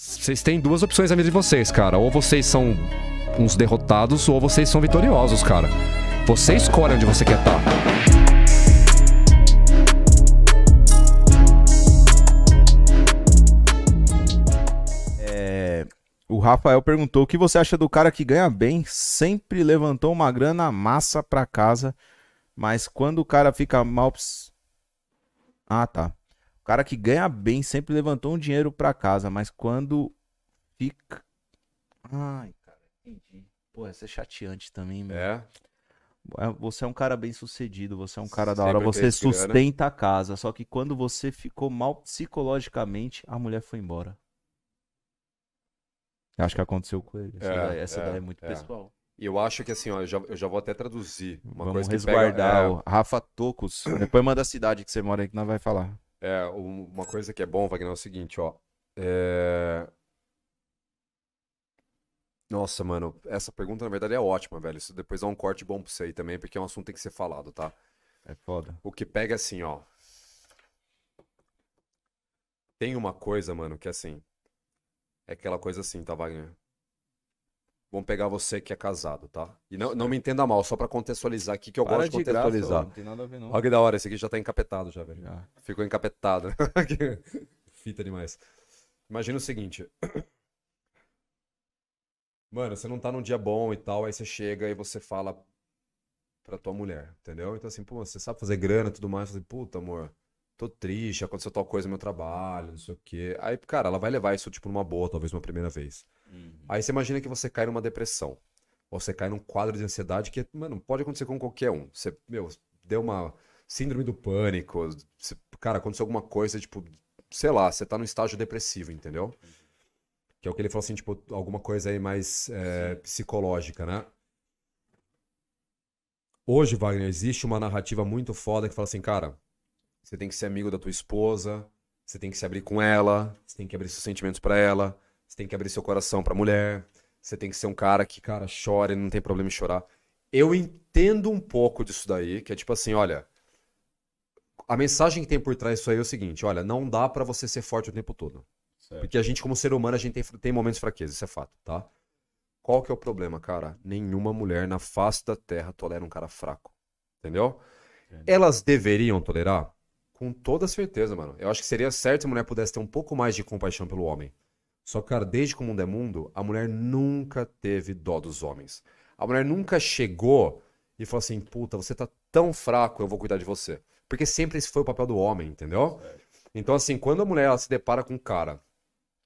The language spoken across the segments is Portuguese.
Vocês têm duas opções na vida de vocês, cara. Ou vocês são uns derrotados, ou vocês são vitoriosos, cara. Você escolhe onde você quer estar. Tá. É, o Rafael perguntou o que você acha do cara que ganha bem, sempre levantou uma grana massa pra casa, mas quando o cara fica mal... Ah, tá cara que ganha bem sempre levantou um dinheiro para casa, mas quando fica. Ai, cara, entendi. Pô, essa é chateante também, meu. É. é você é um cara bem sucedido, você é um cara da hora, você sustenta a casa. Só que quando você ficou mal psicologicamente, a mulher foi embora. Acho que aconteceu com ele. Essa, é, daí, essa é, daí é muito é. pessoal. E eu acho que assim, ó, eu já, eu já vou até traduzir. Uma Vamos coisa resguardar. Pega, é... Rafa Tocos. Depois manda a cidade que você mora aí que nós vai falar. É, uma coisa que é bom, Wagner, é o seguinte, ó. É... Nossa, mano, essa pergunta na verdade é ótima, velho. Isso depois dá um corte bom pra você aí também, porque é um assunto que tem que ser falado, tá? É foda. O que pega assim, ó. Tem uma coisa, mano, que é assim. É aquela coisa assim, tá, Wagner? Vamos pegar você que é casado, tá? E não, não me entenda mal, só para contextualizar aqui, que eu para gosto de contextualizar. Graça, não tem nada a ver, não. Olha que da hora, esse aqui já tá encapetado, já, velho. Já. Ficou encapetado. Né? Fita demais. Imagina o seguinte. Mano, você não tá num dia bom e tal, aí você chega e você fala pra tua mulher, entendeu? Então assim, pô, você sabe fazer grana e tudo mais, assim, puta, amor, tô triste, aconteceu tal coisa no meu trabalho, não sei o quê. Aí, cara, ela vai levar isso, tipo, numa boa, talvez uma primeira vez. Uhum. Aí você imagina que você cai numa depressão. Ou você cai num quadro de ansiedade que, mano, pode acontecer com qualquer um. Você, meu, deu uma síndrome do pânico. Você, cara, aconteceu alguma coisa, tipo, sei lá, você tá num estágio depressivo, entendeu? Que é o que ele falou assim, tipo, alguma coisa aí mais é, psicológica, né? Hoje, Wagner, existe uma narrativa muito foda que fala assim, cara, você tem que ser amigo da tua esposa, você tem que se abrir com ela, você tem que abrir seus sentimentos para ela, você tem que abrir seu coração pra mulher. Você tem que ser um cara que, cara, chora e não tem problema em chorar. Eu entendo um pouco disso daí, que é tipo assim, olha. A mensagem que tem por trás disso aí é o seguinte: olha, não dá para você ser forte o tempo todo. Certo. Porque a gente, como ser humano, a gente tem, tem momentos de fraqueza, isso é fato, tá? Qual que é o problema, cara? Nenhuma mulher na face da terra tolera um cara fraco. Entendeu? Entendi. Elas deveriam tolerar? Com toda certeza, mano. Eu acho que seria certo se a mulher pudesse ter um pouco mais de compaixão pelo homem. Só que, cara, desde que o mundo é mundo, a mulher nunca teve dó dos homens. A mulher nunca chegou e falou assim: puta, você tá tão fraco, eu vou cuidar de você. Porque sempre esse foi o papel do homem, entendeu? Então, assim, quando a mulher ela se depara com um cara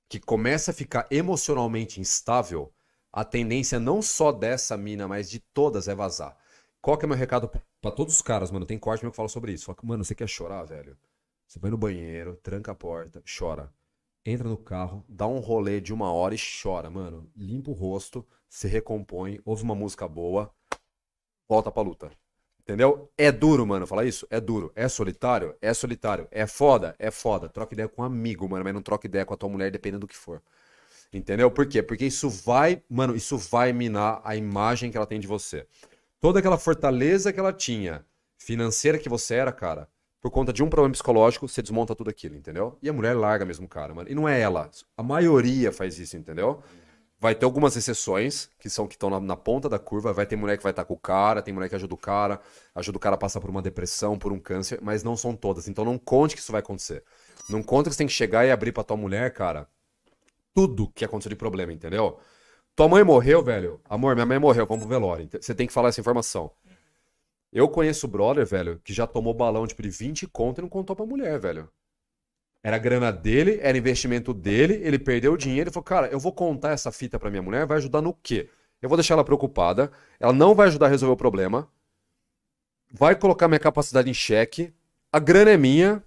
que começa a ficar emocionalmente instável, a tendência não só dessa mina, mas de todas é vazar. Qual que é o meu recado para todos os caras, mano? Tem corte meu que fala sobre isso. Fala, mano, você quer chorar, velho? Você vai no banheiro, tranca a porta, chora entra no carro, dá um rolê de uma hora e chora, mano. Limpa o rosto, se recompõe, ouve uma música boa, volta pra luta. Entendeu? É duro, mano, falar isso? É duro. É solitário? É solitário. É foda? É foda. Troca ideia com um amigo, mano, mas não troca ideia com a tua mulher, dependendo do que for. Entendeu? Por quê? Porque isso vai, mano, isso vai minar a imagem que ela tem de você. Toda aquela fortaleza que ela tinha, financeira que você era, cara, por conta de um problema psicológico, você desmonta tudo aquilo, entendeu? E a mulher larga mesmo o cara, mano. E não é ela. A maioria faz isso, entendeu? Vai ter algumas exceções, que são que estão na, na, ponta da curva. Vai ter mulher que vai estar tá com o cara, tem mulher que ajuda o cara, ajuda o cara a passar por uma depressão, por um câncer, mas não são todas. Então não conte que isso vai acontecer. Não conta que você tem que chegar e abrir pra tua mulher, cara, tudo que aconteceu de problema, entendeu? Tua mãe morreu, velho. Amor, minha mãe morreu, vamos pro velório. Você tem que falar essa informação. Eu conheço o brother, velho, que já tomou balão tipo, de 20 conto e não contou pra mulher, velho. Era grana dele, era investimento dele, ele perdeu o dinheiro e falou: Cara, eu vou contar essa fita pra minha mulher, vai ajudar no quê? Eu vou deixar ela preocupada, ela não vai ajudar a resolver o problema, vai colocar minha capacidade em xeque, a grana é minha,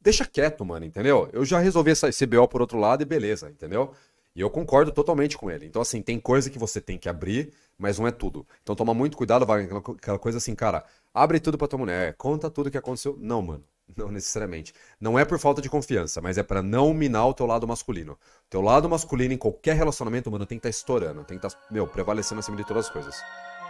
deixa quieto, mano, entendeu? Eu já resolvi esse BO por outro lado e beleza, entendeu? E eu concordo totalmente com ele. Então, assim, tem coisa que você tem que abrir, mas não é tudo. Então, toma muito cuidado, Wagner, aquela coisa assim, cara, abre tudo pra tua mulher, conta tudo que aconteceu. Não, mano. Não necessariamente. Não é por falta de confiança, mas é para não minar o teu lado masculino. O teu lado masculino em qualquer relacionamento, mano, tem que estar tá estourando, tem que estar, tá, meu, prevalecendo acima de todas as coisas.